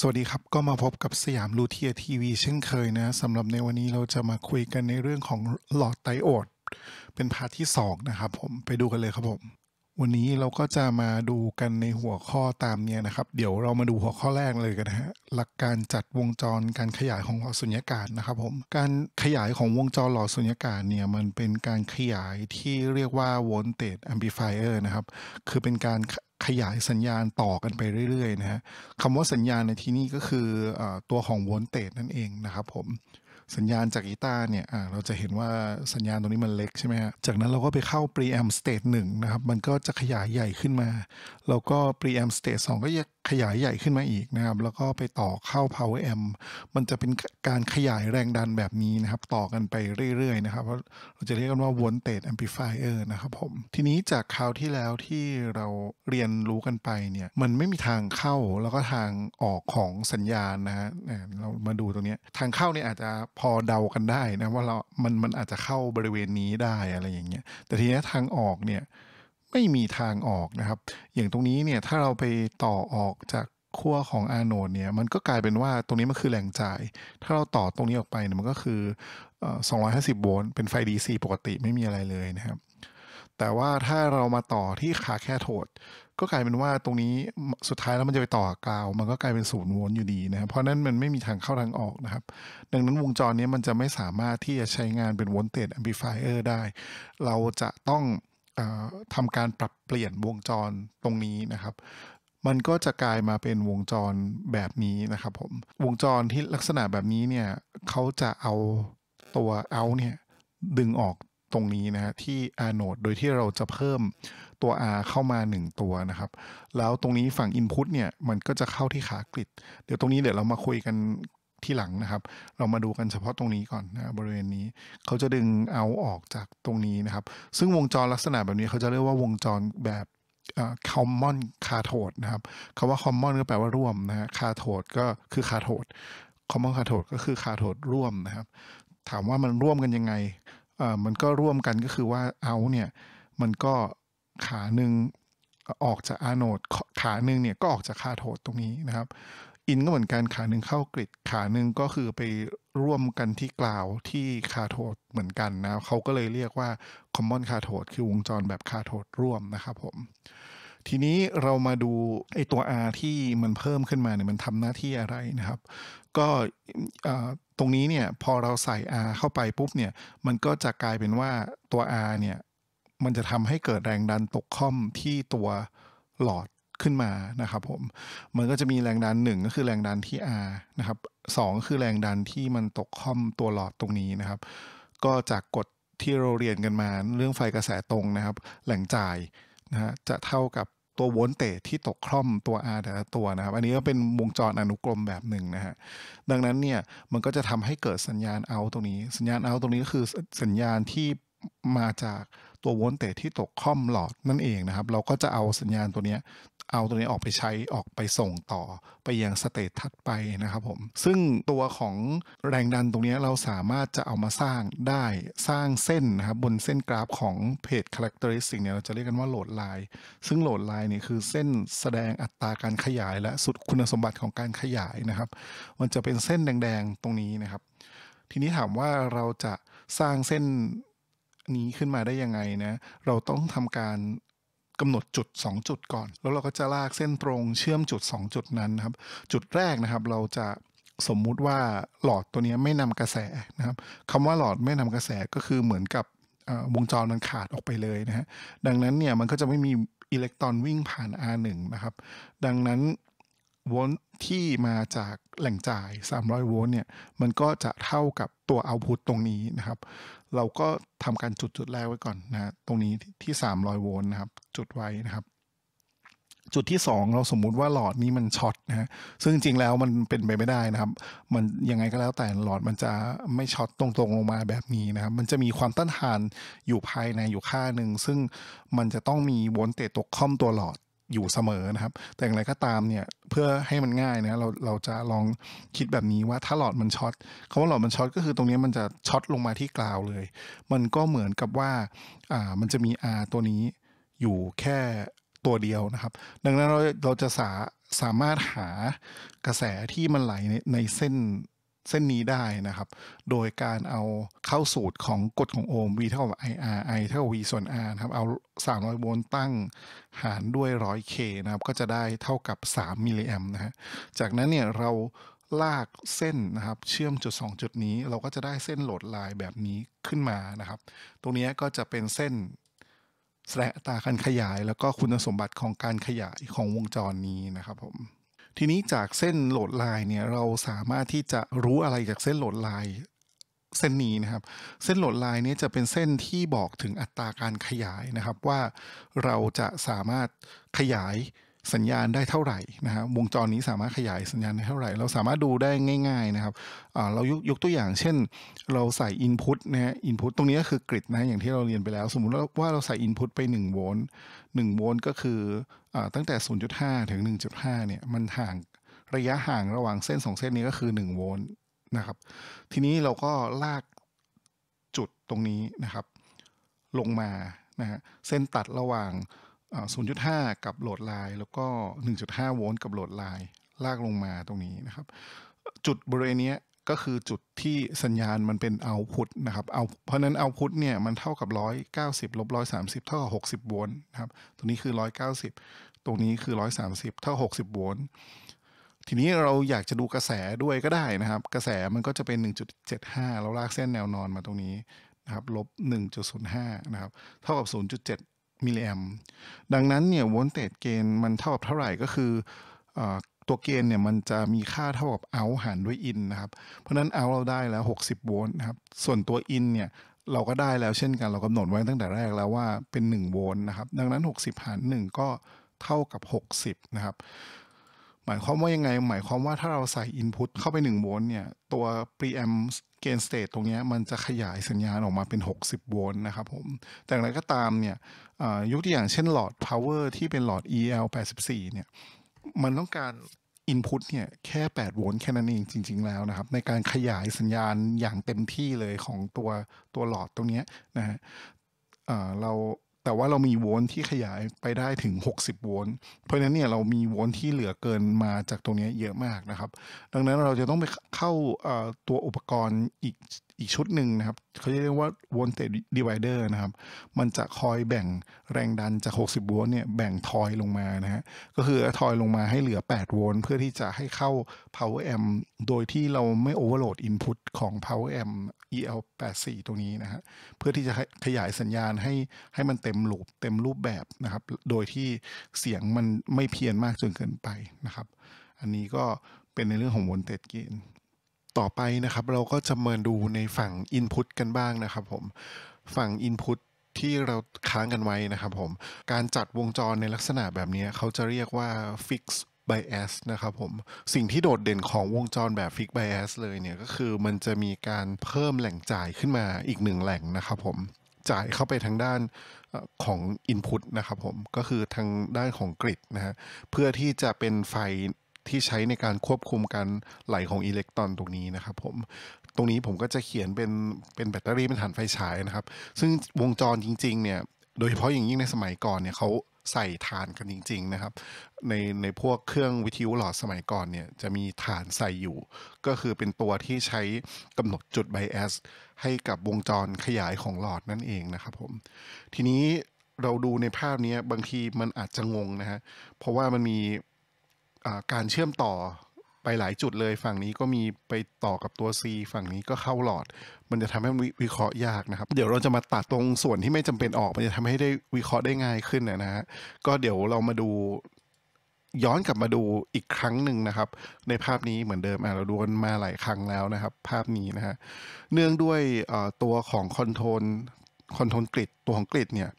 สวัสดีครับ ก็มาพบกับสยามลูเทียทีวีเช่นเคยนะสำหรับในวันนี้เราจะมาคุยกันในเรื่องของหลอดไตโอด เป็นพาร์ทที่2นะครับผมไปดูกันเลยครับผมวันนี้เราก็จะมาดูกันในหัวข้อตามเนี่ยนะครับ เดี๋ยวเรามาดูหัวข้อแรกเลยกันนะฮะ หลักการจัดวงจรการขยายของหลอดสุญญากาศนะครับผม การขยายของวงจรหลอดสุญญากาศเนี่ยมันเป็นการขยายที่เรียกว่า voltage amplifier นะครับ คือเป็นการขยายสัญญาณต่อกันไปเรื่อย ๆนะฮะคำว่าสัญญาณในที่นี้ก็คืออตัวของโวลเตจนั่นเองนะครับ ผมสัญญาณจากกีตาร์เนี่ย เราจะเห็นว่าสัญญาณตรงนี้มันเล็กใช่ไหมฮะจากนั้นเราก็ไปเข้า preamp state 1 นะครับ มันก็จะขยายใหญ่ขึ้นมา แล้วก็ preamp state 2 ก็ะขยายใหญ่ขึ้นมาอีกนะครับ แล้วก็ไปต่อเข้า power amp มันจะเป็นการขยายแรงดันแบบนี้นะครับ ต่อกันไปเรื่อยๆนะครับเราจะเรียกกันว่า voltage amplifier นะครับผมทีนี้จากคราวที่แล้วที่เราเรียนรู้กันไปเนี่ยมันไม่มีทางเข้าแล้วก็ทางออกของสัญญาณนะฮะเรามาดูตรงนี้ ทางเข้าเนี่ยอาจจะพอเดากันได้นะว่าเรามันมันอาจจะเข้าบริเวณนี้ได้อะไรอย่างเงี้ยแต่ทีนี้ทางออกเนี่ยไม่มีทางออกนะครับ อย่างตรงนี้เนี่ย ถ้าเราไปต่อออกจากขั้วของอาโนดเนี่ยมันก็กลายเป็นว่าตรงนี้มันคือแหล่งจ่ายถ้าเราต่อตรงนี้ออกไปเนี่ยมันก็คือ250 โวลต์เป็นไฟ DC ปกติไม่มีอะไรเลยนะครับ แต่ว่าถ้าเรามาต่อที่ขาแค่โถดก็กลายเป็นว่าตรงนี้สุดท้ายแล้วมันจะไปต่อกาวมันก็กลายเป็นศูนย์โวลต์อยู่ดีนะครับเพราะนั้นมันไม่มีทางเข้าทางออกนะครับดังนั้นวงจรนี้มันจะไม่สามารถที่จะใช้งานเป็นโวลเตจแอมพลิฟายเออร์ได้ เราจะต้องทำการปรับเปลี่ยนวงจรตรงนี้นะครับ มันก็จะกลายมาเป็นวงจรแบบนี้นะครับผม วงจรที่ลักษณะแบบนี้เนี่ย เขาจะเอาตัวเอาเนี่ย ดึงออกตรงนี้นะฮะที่อาโนดโดยที่เราจะเพิ่มตัว R เข้ามา 1 ตัวนะครับ แล้วตรงนี้ฝั่ง Input เนี่ยมันก็จะเข้าที่ขากริดเดี๋ยวตรงนี้เดี๋ยวเรามาคุยกันที่หลังนะครับ เรามาดูกันเฉพาะตรงนี้ก่อนนะ บริเวณนี้ เขาจะดึงเอาออกจากตรงนี้นะครับ ซึ่งวงจรลักษณะแบบนี้เขาจะเรียกว่าวงจรแบบคอมมอนคาโทดนะครับคำว่าคอมมอนก็แปลว่าร่วมนะฮะคาโทดก็คือคาโทดคอมมอนคาโทดก็คือคาโทดร่วมนะครับ ถามว่ามันร่วมกันยังไง มันก็ร่วมกันก็คือว่าเอา เนี่ย มันก็ขาหนึ่งออกจากอาโนด ขาหนึ่งเนี่ยก็ออกจากคาโทดตรงนี้นะครับอินก็เหมือนกันขาหนึ่งเข้ากริดขาหนึ่งก็คือไปร่วมกันที่กล่าวที่คาโทดเหมือนกันนะเขาก็เลยเรียกว่าคอมมอนคาโทดคือวงจรแบบคาโทดร่วมนะครับผมทีนี้เรามาดูไอตัว R ที่มันเพิ่มขึ้นมาเนี่ยมันทำหน้าที่อะไรนะครับ ก็ตรงนี้เนี่ยพอเราใส่ R เข้าไปปุ๊บเนี่ยมันก็จะกลายเป็นว่าตัว R เนี่ย มันจะทำให้เกิดแรงดันตกค่อมที่ตัวหลอดขึ้นมานะครับผม มันก็จะมีแรงดันหนึ่งก็คือแรงดันที่ R นะครับสองคือแรงดันที่มันตกค่อมตัวหลอดตรงนี้นะครับ ก็จากกฎที่เราเรียนกันมาเรื่องไฟกระแสตรงนะครับ แหล่งจ่ายนะฮะ จะเท่ากับตัววนเตะที่ตกคล่อมตัว R แต่ละตัวนะครับ อันนี้ก็เป็นวงจรอนุกรมแบบหนึ่งนะฮะ ดังนั้นเนี่ยมันก็จะทำให้เกิดสัญญาณเอาตรงนี้ สัญญาณเอาตรงนี้ก็คือ สัญญาณที่มาจากตัววนเตะที่ตกคล่อมหลอดนั่นเองนะครับ เราก็จะเอาสัญญาณตัวนี้เอาตัวนี้ออกไปใช้ ออกไปส่งต่อไปยังสเตจถัดไป นะครับผม ซึ่งตัวของแรงดันตรงนี้เราสามารถจะเอามาสร้างได้ สร้างเส้นนะครับ บนเส้นกราฟของเพจ characteristic เนี่ยเราจะเรียกกันว่าโหลดไลน์ ซึ่งโหลดไลน์นี่คือเส้นแสดงอัตราการขยาย และสุดคุณสมบัติของการขยายนะครับ มันจะเป็นเส้นแดงๆตรงนี้นะครับ ทีนี้ถามว่าเราจะสร้างเส้นนี้ขึ้นมาได้ยังไงนะ เราต้องทำการกำหนดจุด 2 จุดก่อน แล้วเราก็จะลากเส้นตรง เชื่อมจุด 2 จุดนั้นนะครับ จุดแรกนะครับ เราจะสมมุติว่าหลอดตัวนี้ไม่นำกระแสนะครับคำว่าหลอดไม่นำกระแสก็คือเหมือนกับวงจรมันขาดออกไปเลยนะฮะ ดังนั้นเนี่ยมันก็จะไม่มีอิเล็กตรอนวิ่งผ่าน R1 นะครับ ดังนั้นโวลต์ที่มาจากแหล่งจ่าย300โวลต์เนี่ยมันก็จะเท่ากับตัวเอาพุตตรงนี้นะครับ เราก็ทำการจุดจุดแรกไว้ก่อนนะตรงนี้ที่300โวลต์นะครับ จุดไว้นะครับ จุดที่ 2 เราสมมุติว่าหลอดนี้มันช็อตนะ ซึ่งจริงแล้วมันเป็นไปไม่ได้นะครับ มันยังไงก็แล้วแต่หลอดมันจะไม่ช็อตตรงๆลงมาแบบนี้นะครับ มันจะมีความต้านทานอยู่ภายในอยู่ค่าหนึ่งซึ่งมันจะต้องมีโวลต์เตจตกค่อมตัวหลอดอยู่เสมอนะครับแต่อย่างไรก็ตามเนี่ยเพื่อให้มันง่ายนะเราเราจะลองคิดแบบนี้ว่าถ้าหลอดมันช็อตคำว่าหลอดมันช็อตก็คือตรงนี้มันจะช็อตลงมาที่กราวเลย มันก็เหมือนกับว่าอ่ามันจะมี R ตัวนี้อยู่แค่ตัวเดียวนะครับ ดังนั้นเราเราจะสาสามารถหากระแสที่มันไหลในในเส้นเส้นนี้ได้นะครับ โดยการเอาเข้าสูตรของกฎของโอห์ม V เท่ากับ IR I เท่ากับ V ส่วน R นะครับ เอา 300 โวลต์ตั้งหารด้วย 100K นะครับ ก็จะได้เท่ากับ 3 มิลลิแอมนะฮะ จากนั้นเนี่ยเราลากเส้นนะครับ เชื่อมจุด 2 จุดนี้ เราก็จะได้เส้นโหลดลายแบบนี้ขึ้นมานะครับ ตรงนี้ก็จะเป็นเส้นแสตาการขยายแล้วก็คุณสมบัติของการขยายของวงจรนี้นะครับผมทีนี้จากเส้นโหลดลายเนี่ยเราสามารถที่จะรู้อะไรจากเส้นโหลดลายเส้นนี้นะครับ เส้นโหลดลายนี้จะเป็นเส้นที่บอกถึงอัตราการขยายนะครับ ว่าเราจะสามารถขยายสัญญาณได้เท่าไหร่นะฮะ วงจรนี้สามารถขยายสัญญาณได้เท่าไหร่ เราสามารถดูได้ง่ายๆนะครับ เรายกยกตัวอย่างเช่น เราใส่ Input นะฮะ Input ตรงนี้ก็คือกริดนะ อย่างที่เราเรียนไปแล้ว สมมุติว่าเราใส่ Input ไป1โวลต์1โวลต์ก็คืออตั้งแต่ 0.5 ถึง 1.5เนี่ย มันห่าง ระยะห่างระหว่างเส้น2เส้นนี้ก็คือ1โวลต์นะครับ ทีนี้เราก็ลากจุดตรงนี้นะครับลงมานะฮะเส้นตัดระหว่าง0.5 กับโหลดไลน์แล้วก็ 1.5 โวลต์ กับโหลดไลน์ลากลงมาตรงนี้นะครับ จุดบริเวณนี้ก็คือจุดที่สัญญาณมันเป็นเอาพุตนะครับ เอา เพราะนั้นเอาพุตเนี่ย มันเท่ากับ 190ลบ130เท่ากับ60 โวลต์นะครับ ตรงนี้คือ 190 ตรงนี้คือ 130 เท่า 60 โวลต์ ทีนี้เราอยากจะดูกระแสด้วยก็ได้นะครับ กระแสมันก็จะเป็น 1.75 เราลากเส้นแนวนอนมาตรงนี้นะครับลบ 1.05นะครับ เท่ากับ 0.7มิลลิแอมดังนั้นเนี่ยโวลเตจเกณฑ์มันเท่ากับเท่าไหร่ก็คือตัวเกณฑ์เนี่ยมันจะมีค่าเท่ากับเอาหารด้วยอินนะครับ เพราะนั้นเอาเราได้แล้ว60โวลต์นะครับ ส่วนตัวอินเนี่ยเราก็ได้แล้ว เช่นกันเรากำหนดไว้ตั้งแต่แรกแล้วว่าเป็น1โวลต์นะครับดังนั้น 60 หาร 1 ก็เท่ากับ 60 นะครับ หมายความว่ายังไง หมายความว่าถ้าเราใส่ Input เข้าไป1โวลต์เนี่ยตัว p r e แอมกณฑ์สเตทตรงนี้มันจะขยายสัญญาณออกมาเป็น 60โวลต์นะครับผม แต่อะไรก็ตามเนี่ยยกตัวอย่างเช่นหลอดพาวเวอร์ที่เป็นหลอด EL 84เนี่ย มันต้องการอินพุตเนี่ย แค่8โวลต์แค่นั้นเองจริง ๆแล้วนะครับ ในการขยายสัญญาณอย่างเต็มที่เลยของตัวตัวหลอดตรงนี้นะฮะเราแต่ว่าเรามีโวลต์ที่ขยายไปได้ถึง 60 โวลต์เพราะฉะนั้นเนี่ยเรามีโวลต์ที่เหลือเกินมาจากตรงนี้เยอะมากนะครับ ดังนั้นเราจะต้องไปเข้าตัวอุปกรณ์อีกอีกชุดหนึ่งนะครับ เขาเรียกว่า voltage divider นะครับ มันจะคอยแบ่งแรงดันจาก 60 โวลต์เนี่ยแบ่งทอยลงมานะฮะ ก็คือทอยลงมาให้เหลือ 8 โวลต์เพื่อที่จะให้เข้า power amp โดยที่เราไม่ overload input ของ power amp EL84 ตรงนี้นะฮะ เพื่อที่จะขยายสัญญาณให้ให้มันเต็มลูป เต็มรูปแบบนะครับ โดยที่เสียงมันไม่เพี้ยนมากจนเกินไปนะครับ อันนี้ก็เป็นในเรื่องของ voltage gain ต่อไปนะครับเราก็จะมาดูในฝั่ง Input กันบ้างนะครับผมฝั่ง Input ที่เราค้างกันไว้นะครับผมการจัดวงจรในลักษณะแบบนี้เขาจะเรียกว่า fix bias นะครับผมสิ่งที่โดดเด่นของวงจรแบบ fix bias เลยเนี่ยก็คือมันจะมีการเพิ่มแหล่งจ่ายขึ้นมาอีกหนึ่งแหล่งนะครับผมจ่ายเข้าไปทางด้านของ Input นะครับผมก็คือทางด้านของกริดนะฮะเพื่อที่จะเป็นไฟที่ใช้ในการควบคุมการไหลของอิเล็กตรอนตรงนี้นะครับผมตรงนี้ผมก็จะเขียนเป็นเป็นแบตเตอรี่เป็นฐานไฟฉายนะครับ ซึ่งวงจรจริง ๆ เนี่ย โดยเฉพาะอย่างยิ่งในสมัยก่อนเนี่ยเขาใส่ฐานกันจริงๆ นะครับ ในในพวกเครื่องวิทยุหลอดสมัยก่อนเนี่ยจะมีฐานใส่อยู่ ก็คือเป็นตัวที่ใช้กำหนดจุดไบแอสให้กับวงจรขยายของหลอดนั่นเองนะครับผมทีนี้เราดูในภาพนี้บางทีมันอาจจะงงนะฮะเพราะว่ามันมีการเชื่อมต่อไปหลายจุดเลยฝั่งนี้ก็มีไปต่อกับตัว C ฝั่งนี้ก็เข้าหลอด มันจะทำให้วิเคราะห์ยากนะครับ เดี๋ยวเราจะมาตัดตรงส่วนที่ไม่จำเป็นออก มันจะทำให้ได้วิเคราะห์ได้ง่ายขึ้นนะฮะก็เดี๋ยวเรามาดูย้อนกลับมาดูอีกครั้งหนึ่งนะครับ ในภาพนี้เหมือนเดิมเราดูนมาหลายครั้งแล้วนะครับ ภาพนี้นะฮะเนื่องด้วยตัวของคอนโทรลคอนโทรลกริดตัวของกริดเนี่ย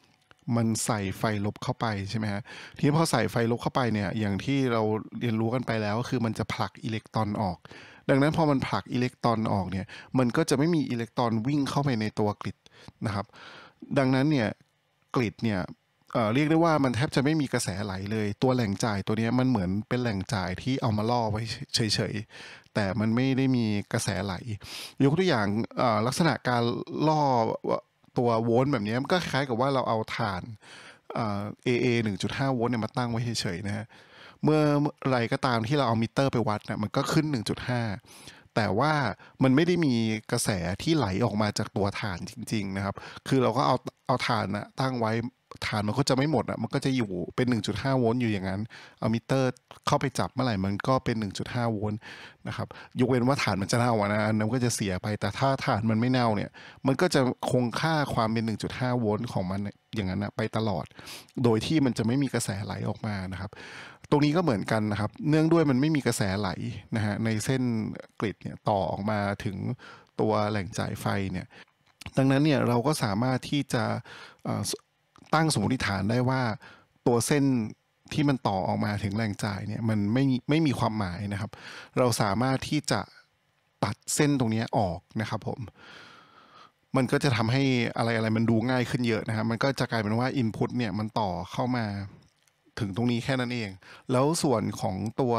มันใส่ไฟลบเข้าไปใช่ไหมฮะทีนี้พอใส่ไฟลบเข้าไปเนี่ยอย่างที่เราเรียนรู้กันไปแล้วคือมันจะผลักอิเล็กตรอนออก ดังนั้นพอมันผลักอิเล็กตรอนออกเนี่ยมันก็จะไม่มีอิเล็กตรอนวิ่งเข้าไปในตัวกริดนะครับ ดังนั้นเนี่ยกริดเนี่ยเรียกได้ว่ามันแทบจะไม่มีกระแสไหลเลย ตัวแหล่งจ่ายตัวนี้มันเหมือนเป็นแหล่งจ่ายที่เอามาล่อไว้เฉยๆแต่มันไม่ได้มีกระแสไหล ยกตัวอย่างลักษณะการล่อตัวโวลต์แบบนี้มันก็คล้ายกับว่าเราเอาฐานเอเอหนึ่งจุดห้าโวลต์เนี่ยมาตั้งไว้เฉยๆนะฮะ เมื่อไรก็ตามที่เราเอามิเตอร์ไปวัดนะมันก็ขึ้น 1.5 แต่ว่ามันไม่ได้มีกระแสที่ไหลออกมาจากตัวฐานจริงๆนะครับ คือเราก็เอาเอาฐานนะตั้งไว้ฐานมันก็จะไม่หมดอ่ะมันก็จะอยู่เป็น1.5โวลต์อยู่อย่างนั้น เอามิเตอร์ เข้าไปจับเมื่อไหร่ มันก็เป็น1.5โวลต์นะครับ ยกเว้นว่าฐานมันจะเน่านะนั้นก็จะเสียไป แต่ถ้าฐานมันไม่เน่าเนี่ย มันก็จะคงค่าความเป็น1.5โวลต์ของมันอย่างนั้นนะไปตลอด โดยที่มันจะไม่มีกระแสไหลออกมานะครับ ตรงนี้ก็เหมือนกันนะครับ เนื่องด้วยมันไม่มีกระแสไหลนะฮะ ในเส้นกริดเนี่ยต่อออกมาถึงตัวแหล่งจ่ายไฟเนี่ย ดังนั้นเนี่ยเราก็สามารถที่จะตั้งสมมติฐานได้ว่าตัวเส้นที่มันต่อออกมาถึงแรงจ่ายเนี่ยมันไม่ไม่มีความหมายนะครับ เราสามารถที่จะตัดเส้นตรงนี้ออกนะครับ ผม มันก็จะทำให้อะไรอะไรมันดูง่ายขึ้นเยอะนะครับมันก็จะกลายเป็นว่า Input เนี่ยมันต่อเข้ามาถึงตรงนี้แค่นั้นเอง แล้วส่วนของตัว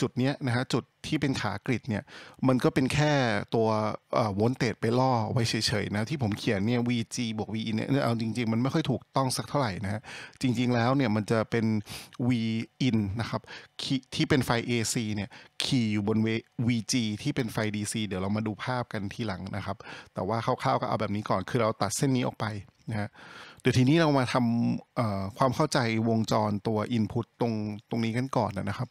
จุดเนี้ยนะฮะจุดที่เป็นขากริดเนี่ยมันก็เป็นแค่ตัวโวลเตจไปล่อไว้เฉยๆนะ ที่ผมเขียนเนี่ย VG บวก VE เนี่ยเอาจริงๆ มันไม่ค่อยถูกต้องสักเท่าไหร่นะจริงๆแล้วเนี่ยมันจะเป็น VIN นะครับที่เป็นไฟ AC เนี่ยขี่อยู่บน VG ที่เป็นไฟ DC เดี๋ยวเรามาดูภาพกันทีหลังนะครับ แต่ว่าคร่าวๆก็เอาแบบนี้ก่อน คือเราตัดเส้นนี้ออกไปนะฮะเดี๋ยวทีนี้เรามาทำความเข้าใจวงจรตัว Input ตรงตรงนี้กันก่อนนะครับ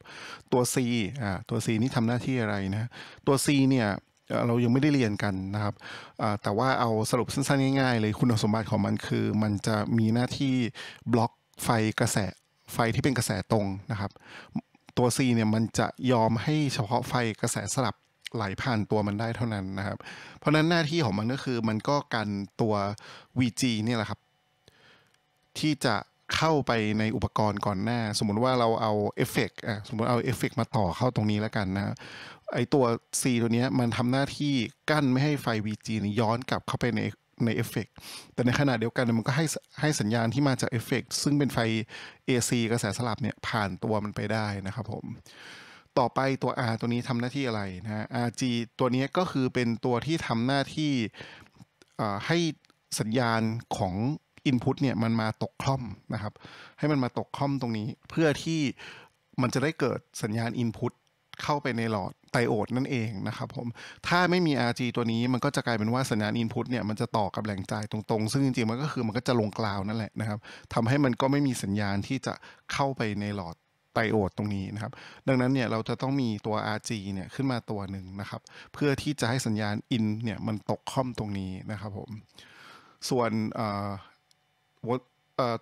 ตัว C อ่าตัว C นี่ทำหน้าที่อะไรนะตัว C เนี่ยเรายังไม่ได้เรียนกันนะครับแต่ว่าเอาสรุปสั้นๆง่ายๆ เลยคุณสมบัติของมันคือ มันจะมีหน้าที่บล็อกไฟกระแสไฟที่เป็นกระแสตรงนะครับ ตัว C เนี่ยมันจะยอมให้เฉพาะไฟกระแสสลับไหลผ่านตัวมันได้เท่านั้นนะครับ เพราะนั้นหน้าที่ของมันก็คือมันก็กันตัว VG เนี่ยแหละครับที่จะเข้าไปในอุปกรณ์ก่อนหน้า สมมุติว่าเราเอาเอฟเฟกอ่ะสมมติเอาเอฟเฟกมาต่อเข้าตรงนี้แล้วกันนะไอตัว C ตัวนี้มันทำหน้าที่กั้นไม่ให้ไฟ VG นีย้อนกลับ เข้าไปในในเอฟเฟกแต่ในขณะเดียวกันมันก็ให้ให้สัญญาณที่มาจากเอฟเฟกซึ่งเป็นไฟ AC กระแสสลับเนี่ยผ่านตัวมันไปได้นะครับผมต่อไปตัว R ตัวนี้ทำหน้าที่อะไรนะ RG ตัวนี้ก็คือเป็นตัวที่ทำหน้าที่ให้สัญญาณของอินพุตเนี่ยมันมาตกคล่อมนะครับ ให้มันมาตกคล่อมตรงนี้ เพื่อที่มันจะได้เกิดสัญญาณอินพุตเข้าไปในหลอดไตโอด นั่นเองนะครับ ผม ถ้าไม่มี RG ตัวนี้ มันก็จะกลายเป็นว่าสัญญาณอินพุตเนี่ยมันจะต่อกับแหล่งจ่ายตรงๆ ซึ่งจริงๆมันก็คือมันก็จะลงกลาวนั่นแหละนะครับทำให้มันก็ไม่มีสัญญาณที่จะเข้าไปในหลอดไตโอดตรงนี้นะครับ ดังนั้นเนี่ยเราจะต้องมีตัว RG เนี่ยขึ้นมาตัวหนึ่งนะครับ เพื่อที่จะให้สัญญาณอิน เนี่ยมันตกค่อมตรงนี้นะครับ ผม ส่วน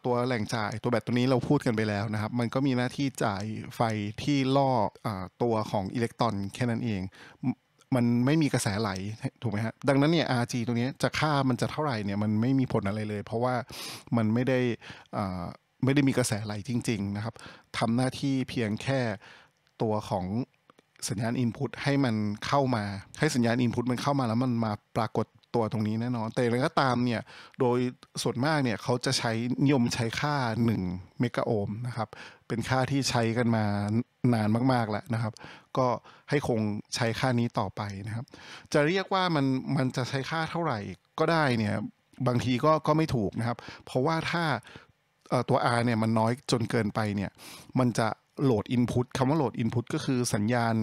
ตัวแหล่งจ่ายตัวแบตตัวนี้เราพูดกันไปแล้วนะครับมันก็มีหน้าที่จ่ายไฟที่ล่ออตัวของอิเล็กตรอนแค่นั้นเอง มันไม่มีกระแสไหลถูกไหมฮะดังนั้นเนี่ย RG ตัวนี้จะค่ามันจะเท่าไหร่เนี่ยมันไม่มีผลอะไรเลย เพราะว่ามันไม่ได้ไม่ได้มีกระแสไหลจริงๆนะครับทำหน้าที่เพียงแค่ตัวของสัญญาณ Input ให้มันเข้ามาให้สัญญาณ Input มันเข้ามาแล้วมันมาปรากฏตัวตรงนี้แน่นอนแต่แล้วก็ตามเนี่ยโดยส่วนมากเนี่ยเขาจะใช้นิยมใช้ค่า1เมกะโอห์มนะครับเป็นค่าที่ใช้กันมานานมาก ๆ แล้วนะครับ ก็ให้คงใช้ค่านี้ต่อไปนะครับ จะเรียกว่ามันมันจะใช้ค่าเท่าไหร่ก็ได้เนี่ยบางทีก็ก็ไม่ถูกนะครับ เพราะว่าถ้าตัว R เนี่ยมันน้อยจนเกินไปเนี่ยมันจะโหลด Input คำว่าโหลด Input ก็คือสัญญาณ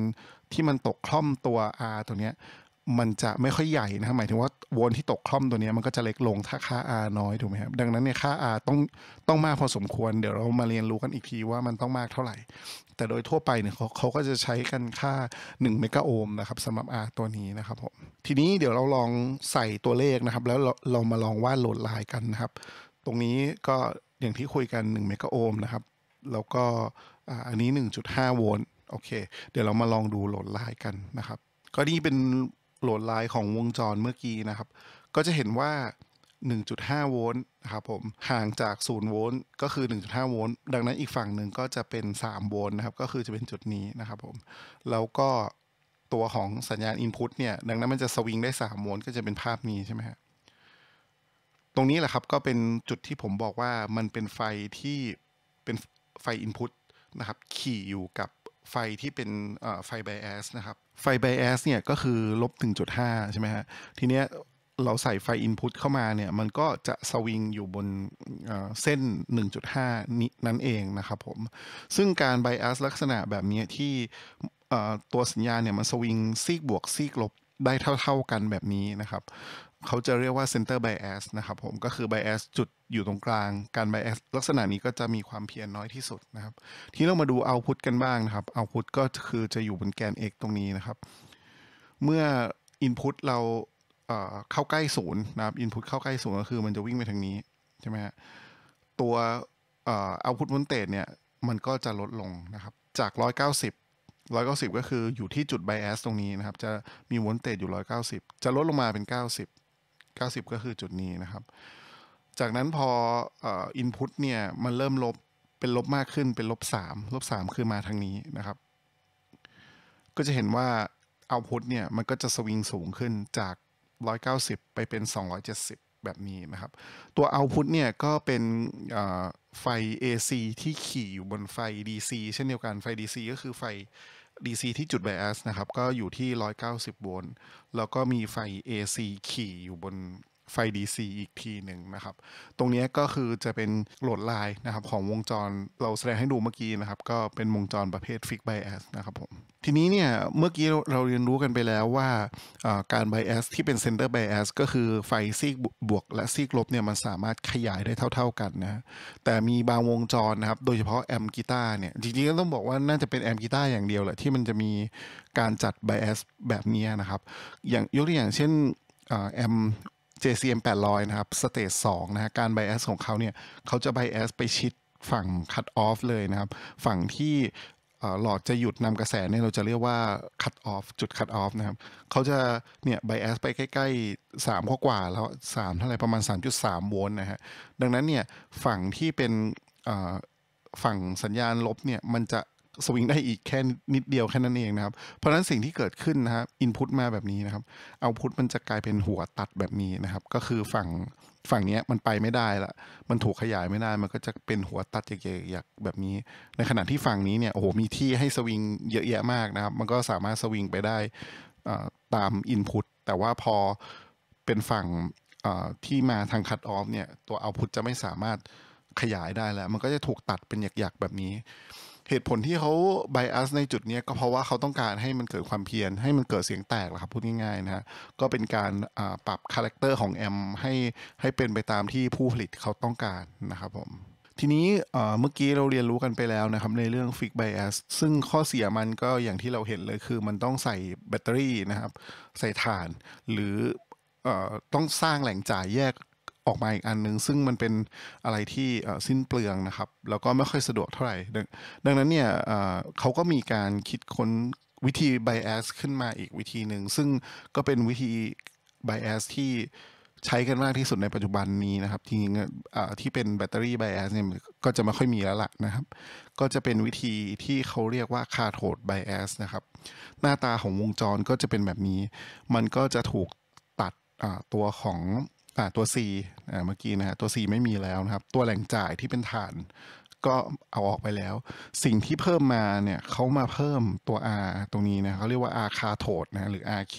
ที่มันตกคล่อมตัว R ตัวเนี้ยมันจะไม่ค่อยใหญ่นะหมายถึงว่าวนที่ตกคล่อมตัวนี้มันก็จะเล็กลงถ้าค่า R น้อยถูกไหมครับดังนั้นเนี่ยค่า R ต้องต้องมากพอสมควร เดี๋ยวเรามาเรียนรู้กันอีกทีว่ามันต้องมากเท่าไหร่ แต่โดยทั่วไปเนี่ยเขาเขาก็จะใช้กันค่า1เมกะโอห์มนะครับสำหรับ R ตัวนี้นะครับผมทีนี้เดี๋ยวเราลองใส่ตัวเลขนะครับ แล้วเราเรามาลองวาดโหลดลายกันนะครับตรงนี้ก็อย่างที่คุยกัน1เมกะโอห์มนะครับแล้วก็อันนี้1.5โวลต์โอเคเดี๋ยวเรามาลองดูโหลดลายกันนะครับ ก็นี่เป็นโหลดไลน์ของวงจรเมื่อกี้นะครับ ก็จะเห็นว่า 1.5 โวลต์นะครับผมห่างจาก0โวลต์ก็คือ 1.5 โวลต์ดังนั้นอีกฝั่งหนึ่งก็จะเป็น 3 โวลต์นะครับก็คือจะเป็นจุดนี้นะครับผม แล้วก็ตัวของสัญญาณ Input เนี่ยดังนั้นมันจะสวิงได้ 3 โวลต์ก็จะเป็นภาพนี้ใช่ไหมฮะตรงนี้แหละครับก็เป็นจุดที่ผมบอกว่ามันเป็นไฟที่เป็นไฟ Input นะครับขี่อยู่กับไฟที่เป็นไฟไบแอสนะครับ ไฟไบแอสเนี่ยก็คือลบ 1.5ใช่ไหมฮะทีเนี้ยเราใส่ไฟอินพุตเข้ามาเนี่ย มันก็จะสวิงอยู่บนเส้น 1.5นี้นั่นเองนะครับผม ซึ่งการไบแอสลักษณะแบบนี้ที่ตัวสัญญาณเนี่ยมันสวิงซีกบวกซีกลบได้เท่าๆกันแบบนี้นะครับเขาจะเรียกว่า center bias นะครับผมก็คือ bias จุดอยู่ตรงกลาง การ bias ลักษณะนี้ก็จะมีความเพี้ยนน้อยที่สุดนะครับ ที่เรามาดู output กันบ้างนะครับ output ก็คือจะอยู่บนแกน x ตรงนี้นะครับ เมื่อ input เราเข้าใกล้ศูนย์นะครับ input เข้าใกล้ศูนย์ก็คือมันจะวิ่งไปทางนี้ ใช่ไหมฮะตัวเอาพุทว l นเต e เนี่ย มันก็จะลดลงนะครับจาก190 190ก็คืออยู่ที่จุด b i a อสตรงนี้นะครับจะมีวอนเตจอยู่190จะลดลงมาเป็น 90 90 ก็คือจุดนี้นะครับ จากนั้นพออินพุตเนี่ย มันเริ่มลบเป็นลบมากขึ้นเป็นลบ3 ลบ 3 คือมาทางนี้นะครับ ก็จะเห็นว่าเอาพุตเนี่ย มันก็จะสวิงสูงขึ้นจาก 190 ไปเป็น 270 แบบนี้นะครับ ตัวเอาพุตเนี่ย ก็เป็นไฟ AC ที่ขี่อยู่บนไฟ DC เช่นเดียวกันไฟ DC ก็คือไฟ DC ที่จุด bias นะครับ ก็อยู่ที่ 190 โวลต์แล้วก็มีไฟ AC ขี่อยู่บนไฟ DC อีกทีหนึ่งนะครับ ตรงนี้ก็คือจะเป็นโหลดลายนะครับของวงจร เราแสดงให้ดูเมื่อกี้นะครับ ก็เป็นวงจรประเภทฟิกไบแอสนะครับผม ทีนี้เนี่ย เมื่อกี้เราเรียนรู้กันไปแล้วว่า การบแอสที่เป็นเซนเตอร์ไบแอสก็คือไฟซีกบวกและซีกลบเนี่ยมันสามารถขยายได้เท่าๆกันนะ แต่มีบางวงจรนะครับ โดยเฉพาะแอมกีตาร์เนี่ย จริงๆก็ต้องบอกว่าน่าจะเป็นแอมกีตาร์อย่างเดียวแหละที่มันจะมีการจัดบแอสแบบนี้นะครับอย่างยกตัวอย่างเช่นแอม JCM 800นะครับสเตจ2นะฮะการไบแอสของเขาเนี่ยเขาจะไบแอสไปชิดฝั่งคัตออฟเลยนะครับฝั่งที่หลอดจะหยุดนำกระแสเนี่ยเราจะเรียกว่าคัตออฟจุดคัตออฟนะครับเขาจะเนี่ยไบแอสไปใกล้ๆ3ข้อกว่าแล้ว3เท่าไรประมาณ 3.3โวลต์นะฮะดังนั้นเนี่ยฝั่งที่เป็นฝั่งสัญญาณลบเนี่ยมันจะสวิงได้อีกแค่นิดเดียวแค่นั้นเองนะครับเพราะฉะนั้นสิ่งที่เกิดขึ้นนะครับอินพุตมาแบบนี้นะครับเอาพุตมันจะกลายเป็นหัวตัดแบบนี้นะครับก็คือฝั่งฝั่งนี้มันไปไม่ได้ละมันถูกขยายไม่ได้ มันก็จะเป็นหัวตัดใหญ่ๆแบบนี้ ในขณะที่ฝั่งนี้เนี่ยโอ้โหมีที่ให้สวิง เยอะแยะมากนะครับ มันก็สามารถสวิงไปได้ตามอินพุตแต่ว่าพอเป็นฝั่งที่มาทางคัตออฟเนี่ยตัวเอาพุตจะไม่สามารถขยายได้แล้ว มันก็จะถูกตัดเป็นหยักๆแบบนี้เหตุผลที่เขาไบอัสในจุดนี้ก็เพราะว่าเขาต้องการให้มันเกิดความเพียรให้มันเกิดเสียงแตกและครับพูดง่ายๆนะก็เป็นการปรับคาแรคเตอร์ของแอมให้ให้เป็นไปตามที่ผู้ผลิตเขาต้องการนะครับผมทีนี้เมื่อกี้เราเรียนรู้กันไปแล้วนะครับในเรื่องิกไ Bias ซึ่งข้อเสียมันก็อย่างที่เราเห็นเลยคือมันต้องใส่แบตเตอรี่นะครับใส่ถ่าน หรือต้องสร้างแหล่งจ่ายแยกออกมาอีกอันนึงซึ่งมันเป็นอะไรที่สิ้นเปลืองนะครับ แล้วก็ไม่ค่อยสะดวกเท่าไหร่ดังนั้นเนี่ยเขาก็มีการคิดค้นวิธี bias ขึ้นมาอีกวิธีหนึ่งซึ่งก็เป็นวิธี bias ที่ใช้กันมากที่สุดในปัจจุบันนี้นะครับจริงๆที่เป็นแบตเตอรี่ bias เนี่ยก็จะไม่ค่อยมีแล้วล่ะนะครับ ก็จะเป็นวิธีที่เขาเรียกว่าคาโทด bias นะครับ หน้าตาของวงจรก็จะเป็นแบบนี้ มันก็จะถูกตัดตัวของอ่าตัว C อ่าเมื่อกี้นะฮะตัว C ไม่มีแล้วนะครับ ตัวแหล่งจ่ายที่เป็นฐานก็เอาออกไปแล้ว สิ่งที่เพิ่มมาเนี่ยเขามาเพิ่มตัว R ตรงนี้นะเขาเรียกว่า R คาโทดนะหรือ RK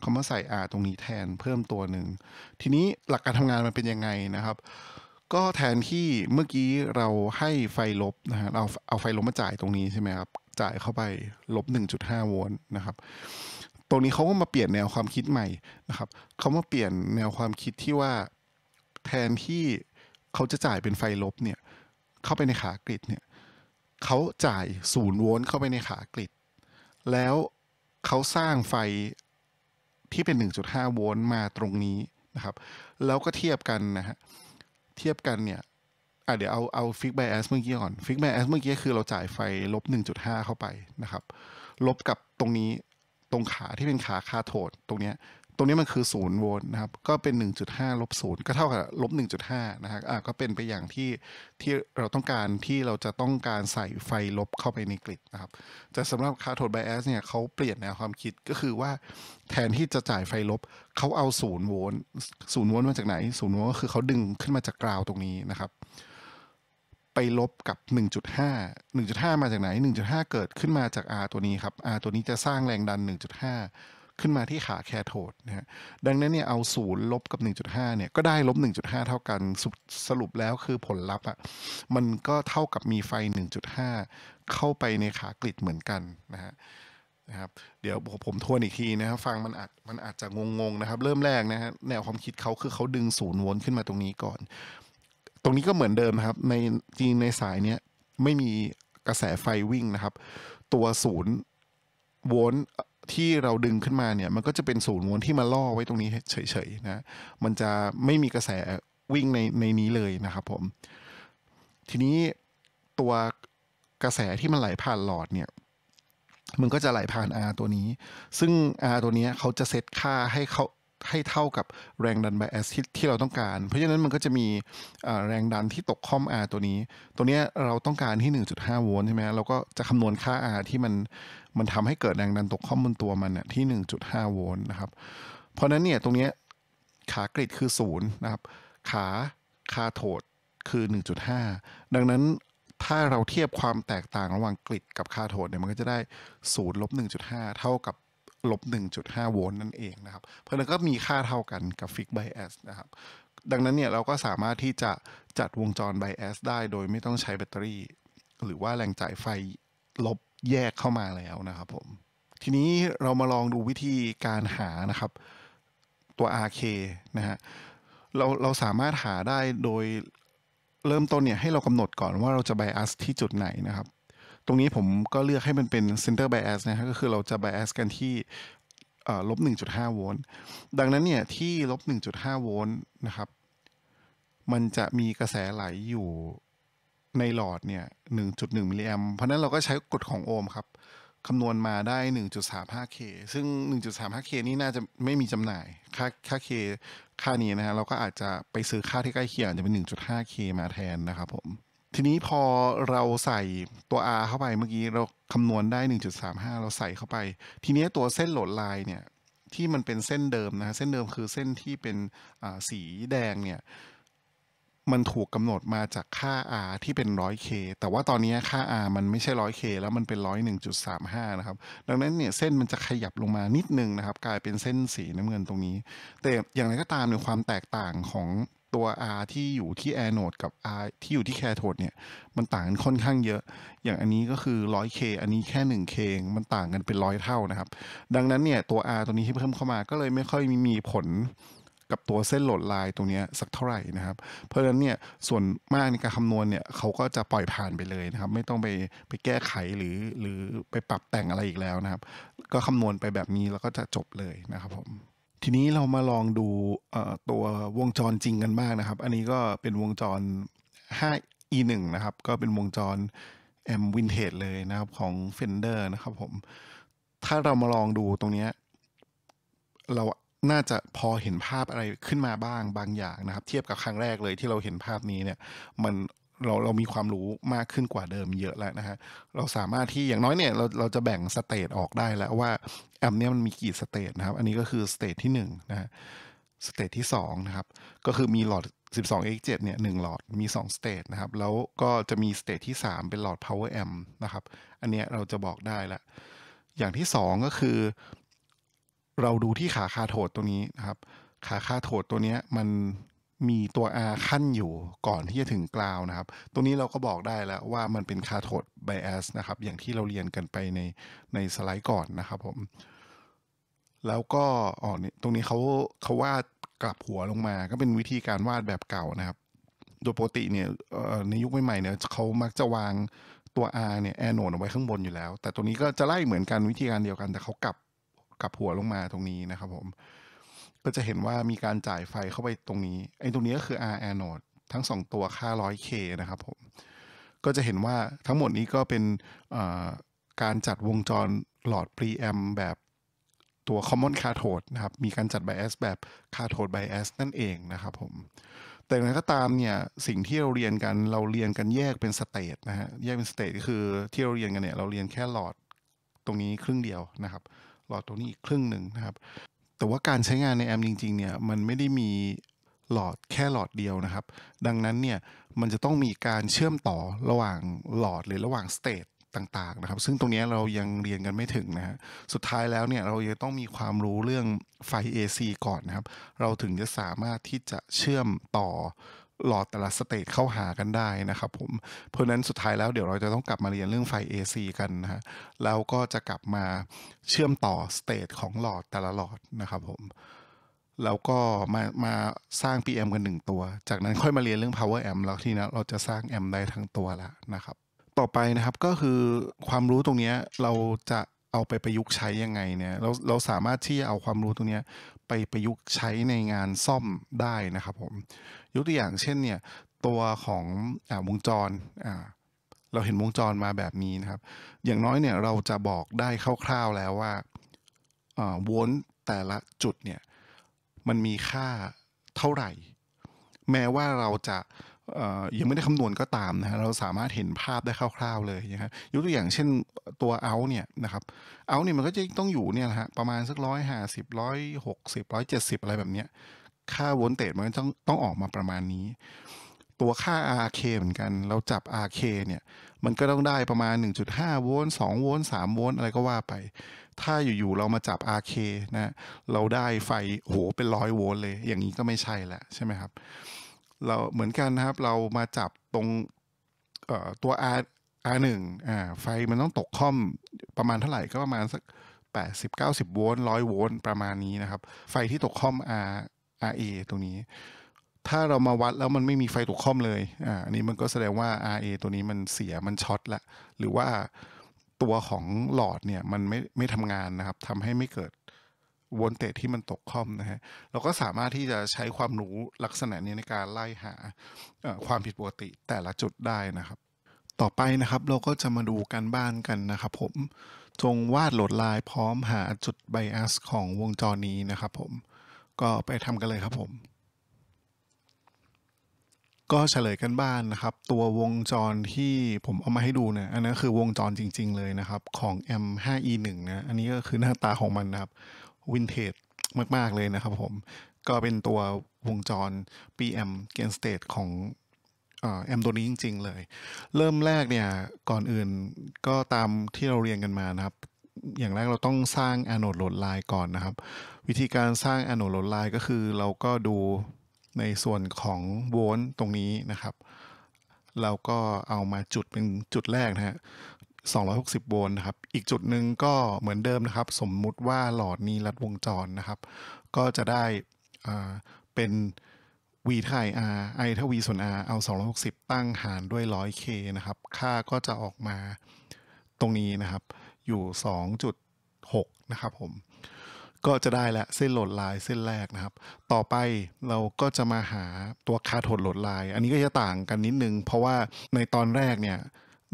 เขามาใส่ R ตรงนี้แทนเพิ่มตัวหนึ่ง ทีนี้หลักการทำงานมันเป็นยังไงนะครับ ก็แทนที่เมื่อกี้เราให้ไฟลบนะฮะเราเอาไฟลบมาจ่ายตรงนี้ใช่ไหมครับ จ่ายเข้าไปลบ1.5โวลต์นะครับตรงนี้เขาก็มาเปลี่ยนแนวความคิดใหม่นะครับ เขามาเปลี่ยนแนวความคิดที่ว่าแทนที่เขาจะจ่ายเป็นไฟลบเนี่ยเข้าไปในขากริดเนี่ยเขาจ่ายศูนย์โวลต์เข้าไปในขากริดแล้วเขาสร้างไฟที่เป็น 1.5โวลต์มาตรงนี้นะครับ แล้วก็เทียบกันนะฮะ เทียบกันเนี่ยอ่ะเดี๋ยวเอาเอาฟิกไบแอสเมื่อกี้ก่อนฟิกไบแอสเมื่อกี้คือเราจ่ายไฟลบ 1.5 เข้าไปนะครับ ลบกับตรงนี้ตรงขาที่เป็นขาคาโทดตรงนี้ ตรงนี้มันคือศูนย์โวลต์นะครับ ก็เป็น 1.5ลบศูนย์ก็เท่ากับลบ1.5นะครับอ่าก็เป็นไปอย่างที่ที่เราต้องการที่เราจะต้องการใส่ไฟลบเข้าไปในกริดนะครับ แต่สำหรับคาโทดไบแอสเนี่ยเขาเปลี่ยนแนวความคิดก็คือว่าแทนที่จะจ่ายไฟลบ เขาเอาศูนย์โวลต์ศูนย์โวลต์มาจากไหนศูนย์โวลต์ก็คือเขาดึงขึ้นมาจากกราวตรงนี้นะครับไปลบกับ 1.5 1.5 มาจากไหน 1.5 เกิดขึ้นมาจาก R ตัวนี้ครับ R ตัวนี้จะสร้างแรงดัน 1.5 ขึ้นมาที่ขาแคโทดนะฮะดังนั้นเนี่ย เอา 0 ลบกับ 1.5 เนี่ยก็ได้ลบ 1.5 เท่ากันสสรุปแล้วคือผลลัพธ์อ่ะมันก็เท่ากับมีไฟ 1.5 เข้าไปในขากริดเหมือนกันนะฮะนะครับ เดี๋ยวผมทวนอีกทีนะครับ ฟังมันอาจมันอาจจะงงๆนะครับ เริ่มแรกนะฮะ แนวความคิดเขาคือเขาดึงศูนย์วนขึ้นมาตรงนี้ก่อนตรงนี้ก็เหมือนเดิมนะครับ ในจริงในสายเนี้ยไม่มีกระแสไฟวิ่งนะครับ ตัวศูนย์โวลต์ที่เราดึงขึ้นมาเนี่ย มันก็จะเป็นศูนย์โวลต์ที่มาล่อไว้ตรงนี้ เฉยๆนะมันจะไม่มีกระแสวิ่งในในนี้เลยนะครับผม ทีนี้ตัวกระแสที่มันไหลผ่านหลอดเนี่ยมันก็จะไหลผ่าน R ตัวนี้ ซึ่ง R ตัวนี้เขาจะเซตค่าให้เขาให้เท่ากับแรงดันไบแอสที่ที่เราต้องการ เพราะฉะนั้นมันก็จะมีแรงดันที่ตกคอม R ตัวนี้ ตัวนี้เราต้องการที่ 1.5 โวลต์ใช่ไหมเราก็จะคำนวณค่า R ที่มันมันทำให้เกิดแรงดันตกคอมบนตัวมันที่ 1.5 โวลต์นะครับ เพราะนั้นเนี่ยตรงนี้ขากริดคือ0นะครับ ขาคาโทดคือ 1.5 ดังนั้นถ้าเราเทียบความแตกต่างระหว่างกริดกับคาโทดเนี่ยมันก็จะได้0ลบ 1.5 เท่ากับลบ1.5โวลต์นั่นเองนะครับเพราะนั้นก็มีค่าเท่ากันกับฟิกไบแอสนะครับดังนั้นเนี่ยเราก็สามารถที่จะจัดวงจรไบแอสได้โดยไม่ต้องใช้แบตเตอรี่ หรือว่าแรงจ่ายไฟลบแยกเข้ามาแล้วนะครับผมทีนี้เรามาลองดูวิธีการหานะครับตัว RK นะฮะเราเราสามารถหาได้โดยเริ่มต้นเนี่ยให้เรากำหนดก่อนว่าเราจะไบแอสที่จุดไหนนะครับตรงนี้ผมก็เลือกให้มันเป็น center bias นะครับก็คือเราจะ bias กันที่ลบ1.5โวลต์ ดังนั้นเนี่ย ที่ลบ1.5โวลต์นะครับ มันจะมีกระแสไหลอยู่ในหลอดเนี่ย1.1มิลลิแอมเพราะนั้นเราก็ใช้กฎของโอห์มครับคำนวณมาได้ 1.35K ซึ่ง 1.35K นี่น่าจะไม่มีจำหน่าย ค่าค่า K ค่านี้นะฮะเราก็อาจจะไปซื้อค่าที่ใกล้เคียงจะเป็น 1.5K มาแทนนะครับผมทีนี้พอเราใส่ตัว R เข้าไปเมื่อกี้เราคำนวณได้ 1.35เราใส่เข้าไป ทีนี้ตัวเส้นโหลดลายเนี่ย ที่มันเป็นเส้นเดิมนะฮะเส้นเดิมคือเส้นที่เป็นสีแดงเนี่ยมันถูกกำหนดมาจากค่า R ที่เป็น 100K แต่ว่าตอนนี้ค่า R มันไม่ใช่ 100K แล้วมันเป็น101.35นะครับ ดังนั้นเนี่ยเส้นมันจะขยับลงมานิดนึงนะครับ กลายเป็นเส้นสีน้ำเงินตรงนี้ แต่อย่างไรก็ตามในความแตกต่างของตัว R ที่อยู่ที่ a Node กับ R ที่อยู่ที่ c a t h o d เนี่ยมันต่างกันค่อนข้างเยอะ อย่างอันนี้ก็คือ 100K อันนี้แค่ 1K มันต่างกันเป็นร้อยเท่านะครับ ดังนั้นเนี่ยตัว R ตัวนี้ที่เพิ่มเข้ามาก็เลยไม่ค่อยมีผลกับตัวเส้นโหลดลายตรงนี้สักเท่าไหร่นะครับ เพราะฉะนั้นเนี่ยส่วนมากในการคำนวณเนี่ยเขาก็จะปล่อยผ่านไปเลยนะครับ ไม่ต้องไปไปแก้ไขหรือหรือไปปรับแต่งอะไรอีกแล้วนะครับ ก็คำนวณไปแบบนี้แล้วก็จะจบเลยนะครับผมทีนี้เรามาลองดูตัววงจรจริงกันบ้างนะครับ อันนี้ก็เป็นวงจร 5e1 นะครับ ก็เป็นวงจรแอมวินเทจเลยนะครับของ Fender นะครับ ผม ถ้าเรามาลองดูตรงนี้ เราน่าจะพอเห็นภาพอะไรขึ้นมาบ้างบางอย่างนะครับ เทียบกับครั้งแรกเลยที่เราเห็นภาพนี้เนี่ย มันเราเรามีความรู้มากขึ้นกว่าเดิมเยอะแล้วนะฮะ เราสามารถที่อย่างน้อยเนี่ย เราเราจะแบ่งสเตตออกได้แล้วว่าแอมเนี่ยมันมีกี่สเตตนะครับ อันนี้ก็คือสเตตที่1นนะฮะ สเตตที่ 2 นะครับ ก็คือมีหลอด 12x7 เนี่ย1 หลอด มี2สเตจนะครับ แล้วก็จะมีสเตจที่ 3 เป็นหลอด power amp นะครับ อันเนี้ยเราจะบอกได้ละอย่างที่ 2 ก็คือ เราดูที่ขาคาโทดตัวนี้นะครับ ขาคาโทดตัวเนี้ยมันมีตัว R ขั้นอยู่ก่อนที่จะถึงกราวนะครับ ตรงนี้เราก็บอกได้แล้วว่ามันเป็นคาโทดไบแอสนะครับ อย่างที่เราเรียนกันไปในในสไลด์ก่อนนะครับผม แล้วก็อ๋อนี่ตรงนี้เขาเขาวาดกลับหัวลงมา ก็เป็นวิธีการวาดแบบเก่านะครับ โดยปกติเนี่ย ในยุคใหม่ๆเนี่ยเขามักจะวางตัว R เนี่ยแอนโนดไว้ข้างบนอยู่แล้ว แต่ตัวนี้ก็จะไล่เหมือนกันวิธีการเดียวกัน แต่เขากลับกลับหัวลงมาตรงนี้นะครับผมก็จะเห็นว่ามีการจ่ายไฟเข้าไปตรงนี้ไอ้ตรงนี้ก็คือ R anode ทั้ง2ตัวค่า 100K นะครับผมก็จะเห็นว่าทั้งหมดนี้ก็เป็นการจัดวงจรหลอด p r e a m มแบบตัว common cathode นะครับมีการจัด bias แบบ cathode bias นั่นเองนะครับผมแต่นันก็ตามเนี่ยสิ่งที่เราเรียนกันเราเรียนกันแยกเป็นสเตจนะฮะแยกเป็นสเตจก็คือที่เราเรียนกันเนี่ยเราเรียนแค่หลอดตรงนี้ครึ่งเดียวนะครับ หลอดตรงนี้อีกครึ่งหนึ่งนะครับแต่ว่าการใช้งานในแอมจริงๆเนี่ยมันไม่ได้มีหลอดแค่หลอดเดียวนะครับ ดังนั้นเนี่ยมันจะต้องมีการเชื่อมต่อระหว่างหลอด หรือระหว่างสเตตต่างๆนะครับ ซึ่งตรงนี้เรายังเรียนกันไม่ถึงนะฮะสุดท้ายแล้วเนี่ยเราจะต้องมีความรู้เรื่องไฟ AC ก่อนนะครับเราถึงจะสามารถที่จะเชื่อมต่อหลอดแต่ละสเตจเข้าหากันได้นะครับผมเพราะนั้นสุดท้ายแล้วเดี๋ยวเราจะต้องกลับมาเรียนเรื่องไฟ AC กันนะฮะแล้วก็จะกลับมาเชื่อมต่อสเตจของหลอดแต่ละหลอดนะครับผมแล้วก็มามาสร้าง PM กันหนึ่งตัว จากนั้นค่อยมาเรียนเรื่อง Power Amp แล้วทีนะเราจะสร้าง Amp ได้ทั้งตัวละนะครับ ต่อไปนะครับก็คือความรู้ตรงนี้เราจะเอาไปประยุกต์ใช้ยังไงเนี่ยเราเราสามารถที่จะเอาความรู้ตรงนี้ไปประยุกต์ใช้ในงานซ่อมได้นะครับผมยกตัวอย่างเช่นเนี่ย ตัวของอวงจร เราเห็นวงจรมาแบบนี้นะครับ อย่างน้อยเนี่ยเราจะบอกได้คร่าว ๆแล้วว่าวนแต่ละจุดเนี่ย มันมีค่าเท่าไหร่ แม้ว่าเราจะยังไม่ได้คำนวณก็ตามนะฮะเราสามารถเห็นภาพได้คร่าว ๆเลยนะฮะยกตัวอย่างเช่นตัวเอา เนี่ยนะครับ เอาเนี่ยมันก็จะต้องอยู่เนี่ยฮะประมาณสักร้อยห้าสิบร้อยหกสิบร้อยเจ็ดสิบอะไรแบบเนี้ย ค่าโวลเตจมันต้องต้องออกมาประมาณนี้ ตัวค่า RK เหมือนกัน เราจับ RK เนี่ย มันก็ต้องได้ประมาณ1.5โวลต์2โวลต์3โวลต์อะไรก็ว่าไป ถ้าอยู่ๆ เรามาจับ RK นะ เราได้ไฟโหเป็นร้อยโวลต์เลย อย่างนี้ก็ไม่ใช่และใช่ไหมครับเราเหมือนกันนะครับเรามาจับตรงตัว R R1 อ่งไฟมันต้องตกคอมประมาณเท่าไหร่ก็ประมาณสัก80 90โวลต์ร้อยโวลต์ประมาณนี้นะครับ ไฟที่ตกคอม R RA ตรงนี้ ถ้าเรามาวัดแล้วมันไม่มีไฟตกคอมเลยอ่าอันนี้มันก็แสดงว่า RA ตัวนี้มันเสียมันช็อตละ หรือว่าตัวของหลอดเนี่ยมันไม่ไม่ทำงานนะครับทำให้ไม่เกิดววลเตจที่มันตกคอมนะฮะ เราก็สามารถที่จะใช้ความรู้ลักษณะนี้ในการไล่หาความผิดปกติแต่ละจุดได้นะครับ ต่อไปนะครับ เราก็จะมาดูการบ้านกันนะครับผม จงวาดโหลดลายพร้อมหาจุดไบแอสของวงจรนี้นะครับ ผม ก็ไปทำกันเลยครับผม ก็เฉลยกันบ้านนะครับ ตัววงจรที่ผมเอามาให้ดูเนี่ย อันนั้นคือวงจรจริง ๆเลยนะครับของ M5E1 นะ อันนี้ก็คือหน้าตาของมันนะครับวินเทจมากๆ เลยนะครับผมก็เป็นตัววงจร PM g a i n State ของแอมตัวนี้จริง ๆ เลย เริ่มแรกเนี่ยก่อนอื่นก็ตามที่เราเรียนกันมานะครับ อย่างแรกเราต้องสร้างแอนโนดโหลดไลน์ก่อนนะครับวิธีการสร้างแอนโนดโหลดไลน์ก็คือเราก็ดูในส่วนของโวลต์ตรงนี้นะครับ เราก็เอามาจุดเป็นจุดแรกนะฮะ260โวลต์นะครับ อีกจุดหนึ่งก็เหมือนเดิมนะครับ สมมุติว่าหลอดนี้รัดวงจรนะครับ ก็จะได้เป็น v ีท่า ir i อท่า v ส่วน r เอา 260 ตั้งหารด้วย 100k นะครับ ค่าก็จะออกมาตรงนี้นะครับ อยู่ 2.6 นะครับผม ก็จะได้และเส้นโหลดลายเส้นแรกนะครับ ต่อไปเราก็จะมาหาตัวคาโทดโหลดลาย อันนี้ก็จะต่างกันนิดนึง เพราะว่าในตอนแรกเนี่ย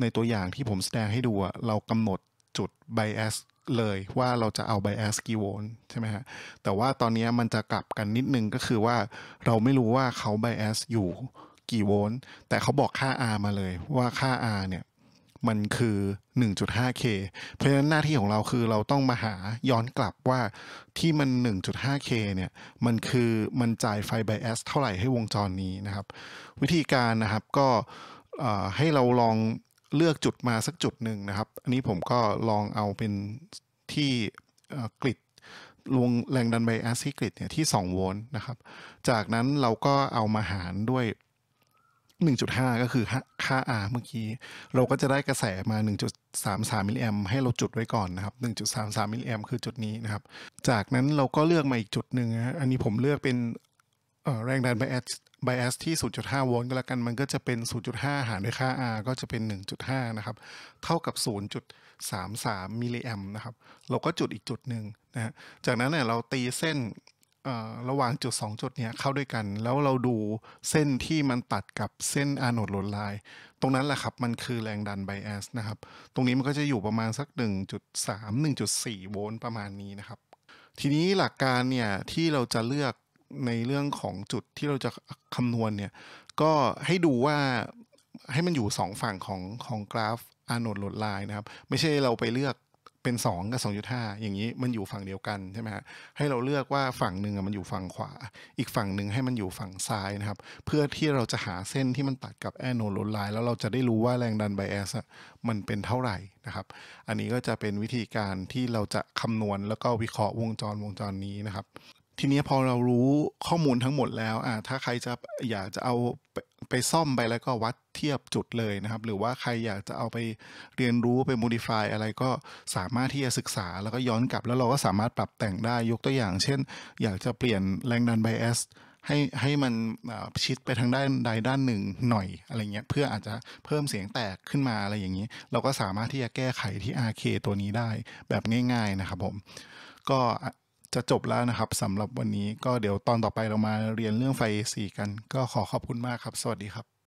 ในตัวอย่างที่ผมแสดงให้ดูเรากำหนดจุด bias เลยว่าเราจะเอา bias กี่โวลต์ใช่ไหมฮะแต่ว่าตอนนี้มันจะกลับกันนิดนึงก็คือว่าเราไม่รู้ว่าเขา bias อยู่กี่โวลต์แต่เขาบอกค่า R มาเลยว่าค่า R เนี่ย มันคือ 1.5K เพราะฉะนั้นหน้าที่ของเราคือเราต้องมาหาย้อนกลับว่าที่มัน 1.5K เนี่ยมันคือมันจ่ายไฟ bias เท่าไหร่ให้วงจรนี้นะครับ วิธีการนะครับก็ให้เราลองเลือกจุดมาสักจุดหนึ่งนะครับ อันนี้ผมก็ลองเอาเป็นที่กริดลงแรงดันไบแอสที่กริดเนี่ยที่2โวลต์นะครับ จากนั้นเราก็เอามาหารด้วย 1.5 ก็คือค่า R เมื่อกี้เราก็จะได้กระแสมา 1.33มิลลิแอมให้เราจุดไว้ก่อนนะครับ1.33มิลลิแอมคือจุดนี้นะครับ จากนั้นเราก็เลือกมาอีกจุดหนึ่งนะอันนี้ผมเลือกเป็นแรงดันไบแอส bias ที่ 0.5 โวลต์ก็แล้วกัน มันก็จะเป็น 0.5 หารด้วยค่า R ก็จะเป็น 1.5 นะครับ เท่ากับ 0.33 มิลลิแอมนะครับ เราก็จุดอีกจุดหนึ่งนะ จากนั้นเนี่ยเราตีเส้นระหว่างจุด 2 จุดเนี่ยเข้าด้วยกัน แล้วเราดูเส้นที่มันตัดกับเส้นอานดโหลดลาย ตรงนั้นแหละครับ มันคือแรงดันไบแอสนะครับ ตรงนี้มันก็จะอยู่ประมาณสัก 1.3 1.4 โวลต์ประมาณนี้นะครับ ทีนี้หลักการเนี่ยที่เราจะเลือกในเรื่องของจุดที่เราจะคำนวณเนี่ยก็ให้ดูว่าให้มันอยู่สองฝั่ง ของของกราฟอานดโหลดลายนะครับไม่ใช่เราไปเลือกเป็น 2 กับ 2.5 อย่างนี้มันอยู่ฝั่งเดียวกันใช่ไหมฮะให้เราเลือกว่าฝั่งหนึ่งมันอยู่ฝั่งขวา อีกฝั่งหนึ่งให้มันอยู่ฝั่งซ้ายนะครับเพื่อที่เราจะหาเส้นที่มันตัดกับแอนโนโลดไลน์แล้วเราจะได้รู้ว่าแรงดันไบแอสมันเป็นเท่าไหร่นะครับ อันนี้ก็จะเป็นวิธีการที่เราจะคำนวณแล้วก็วิเคราะห์วงจรวงจรนี้นะครับทีนี้พอเรารู้ข้อมูลทั้งหมดแล้วอ่าถ้าใครจะอยากจะเอาไปไปซ่อมไปแล้วก็วัดเทียบจุดเลยนะครับ หรือว่าใครอยากจะเอาไปเรียนรู้ไป modify อะไรก็สามารถที่จะศึกษา แล้วก็ย้อนกลับแล้วเราก็สามารถปรับแต่งได้ยกตัวอย่าง เช่น อยากจะเปลี่ยนแรงดัน bias ให้ให้มันชิดไปทางด้านใดด้านหนึ่งหน่อยอะไรเงี้ยเพื่ออาจจะเพิ่มเสียงแตกขึ้นมาอะไรอย่างนี้ เราก็สามารถที่จะแก้ไขที่ RK ตัวนี้ได้แบบง่ายๆนะครับผมก็จะจบแล้วนะครับสำหรับวันนี้ก็เดี๋ยวตอนต่อไปเรามาเรียนเรื่องไฟีกัน ก็ขอขอบคุณมากครับ สวัสดีครับ